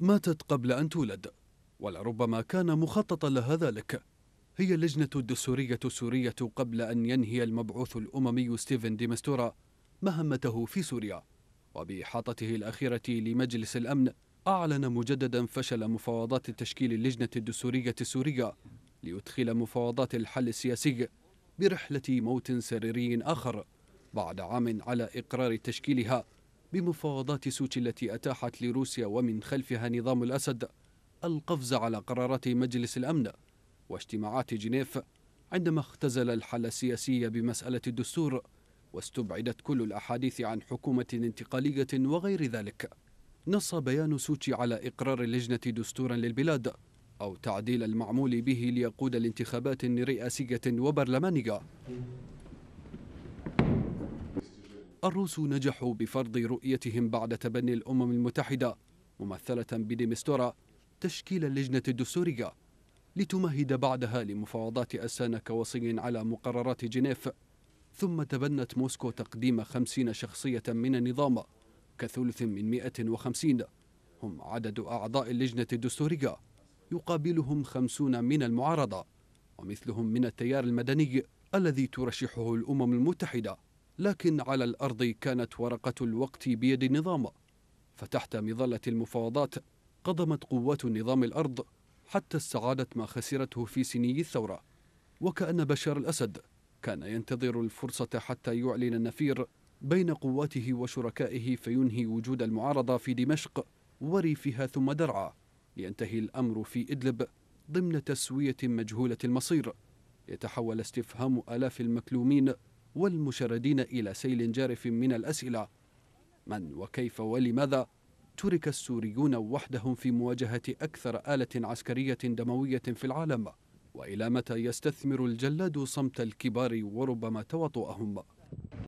ماتت قبل أن تولد ولربما كان مخططا لها ذلك هي اللجنة الدستورية السورية قبل أن ينهي المبعوث الأممي ستيفن ديمستورا مهمته في سوريا وبإحاطته الأخيرة لمجلس الأمن أعلن مجددا فشل مفاوضات تشكيل اللجنة الدستورية السورية ليدخل مفاوضات الحل السياسي برحلة موت سريري آخر بعد عام على إقرار تشكيلها بمفاوضات سوتشي التي أتاحت لروسيا ومن خلفها نظام الأسد القفز على قرارات مجلس الأمن واجتماعات جنيف عندما اختزل الحل السياسي بمسألة الدستور واستبعدت كل الأحاديث عن حكومة انتقالية وغير ذلك نص بيان سوتشي على إقرار اللجنة دستورا للبلاد أو تعديل المعمول به ليقود لانتخابات رئاسية وبرلمانية الروس نجحوا بفرض رؤيتهم بعد تبني الأمم المتحدة ممثلة بديمستورا تشكيل اللجنة الدستورية لتمهد بعدها لمفاوضات أسانا كوصي على مقررات جنيف ثم تبنت موسكو تقديم خمسين شخصية من النظام كثلث من 150 هم عدد أعضاء اللجنة الدستورية يقابلهم خمسون من المعارضة ومثلهم من التيار المدني الذي ترشحه الأمم المتحدة لكن على الأرض كانت ورقة الوقت بيد النظام فتحت مظلة المفاوضات قضمت قوات النظام الأرض حتى استعادت ما خسرته في سني الثورة وكأن بشار الأسد كان ينتظر الفرصة حتى يعلن النفير بين قواته وشركائه فينهي وجود المعارضة في دمشق وريفها ثم درعا لينتهي الأمر في إدلب ضمن تسوية مجهولة المصير يتحول استفهام آلاف المكلومين والمشردين إلى سيل جارف من الأسئلة من وكيف ولماذا ترك السوريون وحدهم في مواجهة أكثر آلة عسكرية دموية في العالم وإلى متى يستثمر الجلاد صمت الكبار وربما تواطؤهم